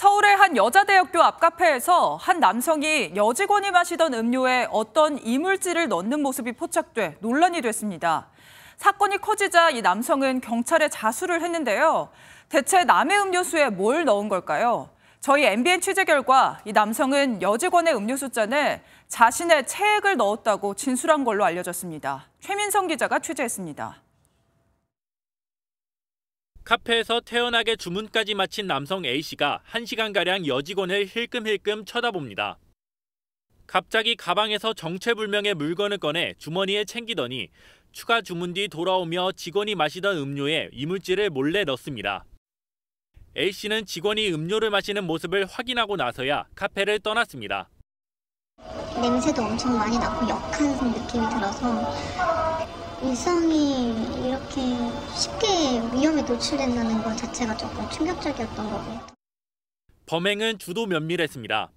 서울의 한 여자대학교 앞 카페에서 한 남성이 여직원이 마시던 음료에 어떤 이물질을 넣는 모습이 포착돼 논란이 됐습니다. 사건이 커지자 이 남성은 경찰에 자수를 했는데요. 대체 남의 음료수에 뭘 넣은 걸까요? 저희 MBN 취재 결과 이 남성은 여직원의 음료수 잔에 자신의 체액을 넣었다고 진술한 걸로 알려졌습니다. 최민성 기자가 취재했습니다. 카페에서 태연하게 주문까지 마친 남성 A씨가 1시간가량 여직원을 힐끔힐끔 쳐다봅니다. 갑자기 가방에서 정체불명의 물건을 꺼내 주머니에 챙기더니 추가 주문 뒤 돌아오며 직원이 마시던 음료에 이물질을 몰래 넣습니다. A씨는 직원이 음료를 마시는 모습을 확인하고 나서야 카페를 떠났습니다. 냄새도 엄청 많이 나고 역한 느낌이 들어서 일상이 이렇게 쉽게 상에 노출된다는 것 자체가 조금 충격적이었던 거고. 범행은 주도 면밀했습니다.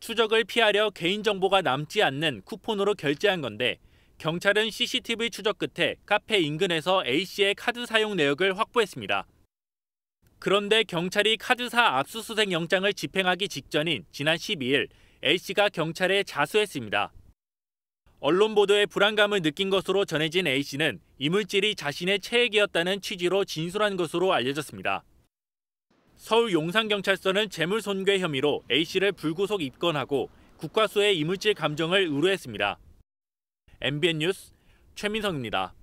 추적을 피하려 개인정보가 남지 않는 쿠폰으로 결제한 건데 경찰은 CCTV 추적 끝에 카페 인근에서 A씨의 카드 사용 내역을 확보했습니다. 그런데 경찰이 카드사 압수수색 영장을 집행하기 직전인 지난 12일 A씨가 경찰에 자수했습니다. 언론 보도에 불안감을 느낀 것으로 전해진 A씨는 이물질이 자신의 체액이었다는 취지로 진술한 것으로 알려졌습니다. 서울 용산경찰서는 재물손괴 혐의로 A씨를 불구속 입건하고 국과수의 이물질 감정을 의뢰했습니다. MBN 뉴스 최민성입니다.